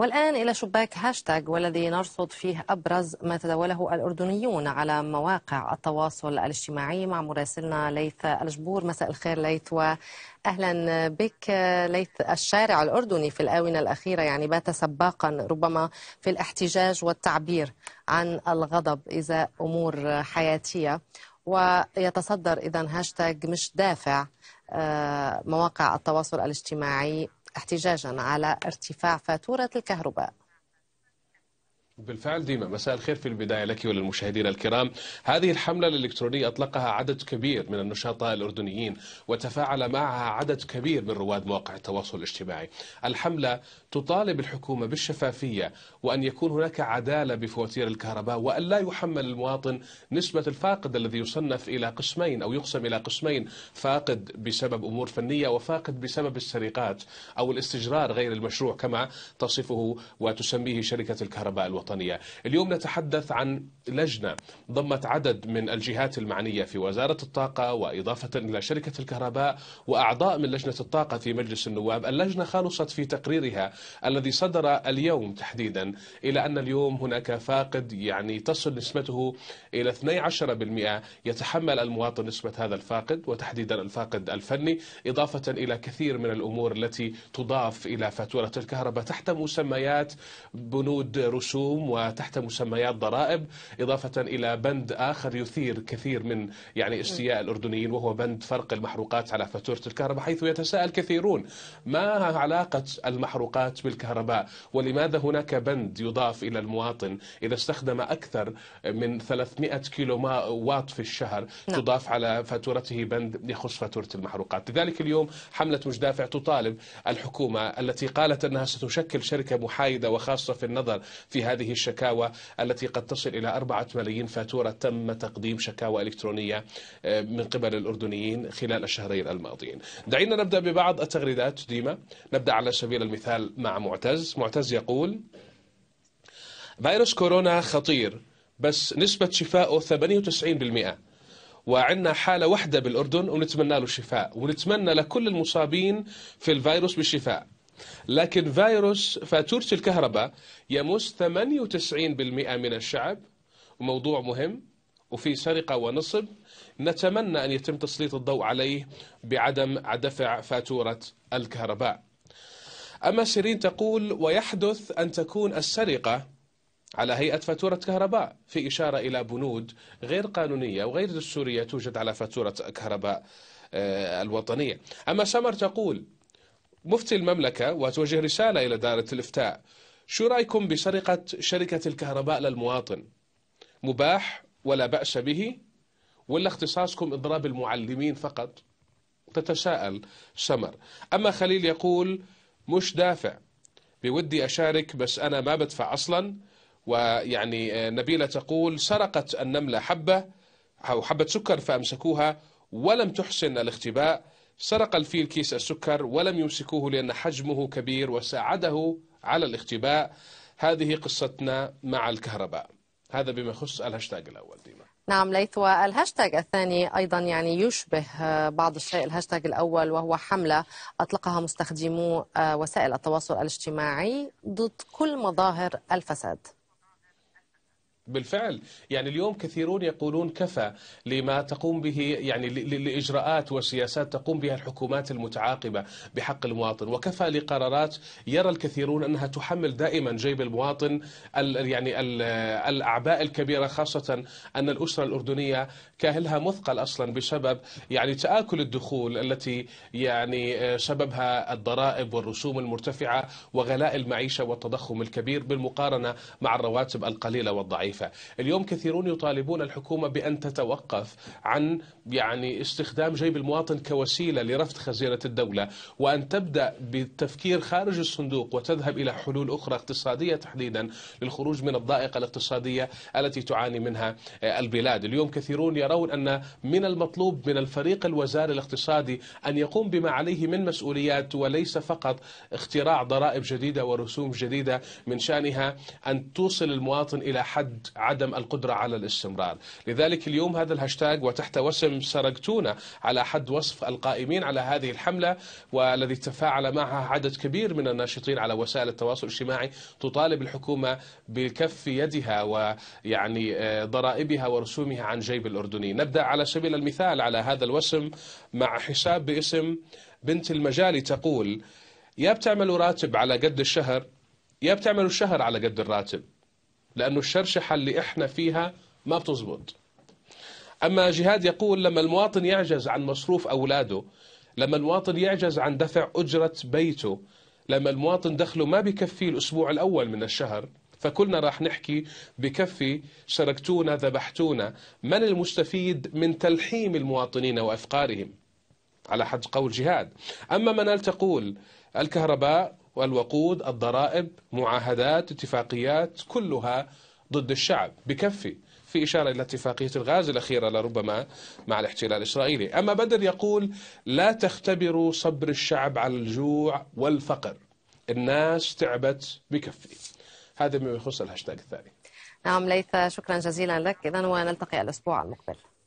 والآن إلى شباك هاشتاج والذي نرصد فيه أبرز ما تداوله الأردنيون على مواقع التواصل الاجتماعي مع مراسلنا ليث الجبور مساء الخير ليث وأهلا بك ليث الشارع الأردني في الآونة الأخيرة يعني بات سباقا ربما في الاحتجاج والتعبير عن الغضب إذا أمور حياتية ويتصدر إذا هاشتاج مش دافع آه، مواقع التواصل الاجتماعي احتجاجا على ارتفاع فاتورة الكهرباء بالفعل ديما مساء الخير في البداية لك وللمشاهدين الكرام هذه الحملة الإلكترونية أطلقها عدد كبير من النشطاء الأردنيين وتفاعل معها عدد كبير من رواد مواقع التواصل الاجتماعي الحملة تطالب الحكومة بالشفافية وأن يكون هناك عدالة بفواتير الكهرباء وأن لا يحمل المواطن نسبة الفاقد الذي يصنف إلى قسمين أو يقسم إلى قسمين فاقد بسبب أمور فنية وفاقد بسبب السرقات أو الاستجرار غير المشروع كما تصفه وتسميه شركة الكهرباء الوطنية الوطنية اليوم نتحدث عن لجنة ضمت عدد من الجهات المعنية في وزارة الطاقة وإضافة إلى شركة الكهرباء وأعضاء من لجنة الطاقة في مجلس النواب اللجنة خالصت في تقريرها الذي صدر اليوم تحديدا إلى أن اليوم هناك فاقد يعني تصل نسبته إلى 12% يتحمل المواطن نسبة هذا الفاقد وتحديدا الفاقد الفني إضافة إلى كثير من الأمور التي تضاف إلى فاتورة الكهرباء تحت مسميات بنود رسوم الرسوم وتحت مسميات ضرائب إضافة إلى بند آخر يثير كثير من يعني استياء الأردنيين وهو بند فرق المحروقات على فاتورة الكهرباء حيث يتساءل كثيرون ما علاقة المحروقات بالكهرباء ولماذا هناك بند يضاف إلى المواطن إذا استخدم أكثر من 300 كيلو واط في الشهر نعم. تضاف على فاتورته بند يخص فاتورة المحروقات لذلك اليوم حملة مجدافع تطالب الحكومة التي قالت أنها ستشكل شركة محايدة وخاصة في النظر في هذه هذه الشكاوى التي قد تصل إلى أربعة ملايين فاتورة تم تقديم شكاوى إلكترونية آه، من قبل الأردنيين خلال الشهرين الماضيين دعينا نبدأ ببعض التغريدات ديما نبدأ على سبيل المثال مع معتز معتز يقول فيروس كورونا خطير بس نسبة شفائه 98% وعندنا حالة واحدة بالأردن ونتمنى له الشفاء ونتمنى لكل المصابين في الفيروس بالشفاء لكن فيروس فاتورة الكهرباء يمس 98% من الشعب وموضوع مهم وفي سرقة ونصب نتمنى أن يتم تسليط الضوء عليه بعدم دفع فاتورة الكهرباء أما سيرين تقول ويحدث أن تكون السرقة على هيئة فاتورة كهرباء في إشارة إلى بنود غير قانونية وغير دستورية توجد على فاتورة كهرباء آه، الوطنية أما سمر تقول مفتي المملكة وتوجه رسالة إلى دائرة الإفتاء شو رأيكم بسرقة شركة الكهرباء للمواطن مباح ولا بأس به ولا اختصاصكم إضراب المعلمين فقط تتساءل سمر أما خليل يقول مش دافع بودي أشارك بس أنا ما بدفع أصلا ويعني آه، نبيلة تقول سرقت النملة حبة أو حبة سكر فأمسكوها ولم تحسن الاختباء سرق الفيل كيس السكر ولم يمسكوه لأن حجمه كبير وساعده على الاختباء هذه قصتنا مع الكهرباء هذا بما يخص الهاشتاج الأول ديما نعم ليث والهاشتاج الثاني أيضا يعني يشبه آه، بعض الشيء الهاشتاج الأول وهو حملة أطلقها مستخدمو آه، وسائل التواصل الاجتماعي ضد كل مظاهر الفساد بالفعل يعني اليوم كثيرون يقولون كفى لما تقوم به يعني لإجراءات وسياسات تقوم بها الحكومات المتعاقبة بحق المواطن وكفى لقرارات يرى الكثيرون أنها تحمل دائما جيب المواطن يعني الأعباء الكبيرة خاصة أن الأسرة الأردنية كاهلها مثقل أصلا بسبب يعني تآكل الدخول التي يعني آه، سببها الضرائب والرسوم المرتفعة وغلاء المعيشة والتضخم الكبير بالمقارنة مع الرواتب القليلة والضعيفة مختلفة اليوم كثيرون يطالبون الحكومة بأن تتوقف عن يعني استخدام جيب المواطن كوسيلة لرفض خزينة الدولة وأن تبدأ بالتفكير خارج الصندوق وتذهب إلى حلول أخرى اقتصادية تحديدا للخروج من الضائقة الاقتصادية التي تعاني منها آه، البلاد اليوم كثيرون يرون أن من المطلوب من الفريق الوزاري الاقتصادي أن يقوم بما عليه من مسؤوليات وليس فقط اختراع ضرائب جديدة ورسوم جديدة من شأنها أن توصل المواطن إلى حد عدم القدرة على الاستمرار لذلك اليوم هذا الهاشتاج وتحت وسم سرقتونا على حد وصف القائمين على هذه الحملة والذي تفاعل معها عدد كبير من الناشطين على وسائل التواصل الاجتماعي تطالب الحكومة بالكف يدها ويعني آه، ضرائبها ورسومها عن جيب الأردني نبدأ على سبيل المثال على هذا الوسم مع حساب باسم بنت المجالي تقول يا بتعملوا راتب على قد الشهر يا بتعملوا الشهر على قد الراتب لأنه الشرشحة اللي إحنا فيها ما بتزبط أما جهاد يقول لما المواطن يعجز عن مصروف أولاده لما المواطن يعجز عن دفع أجرة بيته لما المواطن دخله ما بكفي الأسبوع الأول من الشهر فكلنا راح نحكي بكفي سرقتونا ذبحتونا من المستفيد من تلحيم المواطنين وأفقارهم على حد قول جهاد أما منال تقول الكهرباء والوقود الضرائب معاهدات اتفاقيات كلها ضد الشعب بكفي في إشارة إلى اتفاقية الغاز الأخيرة لربما مع الاحتلال الإسرائيلي أما بدر يقول لا تختبروا صبر الشعب على الجوع والفقر الناس تعبت بكفي هذا ما يخص الهاشتاج الثاني نعم ليث شكرا جزيلا لك إذا ونلتقي الأسبوع المقبل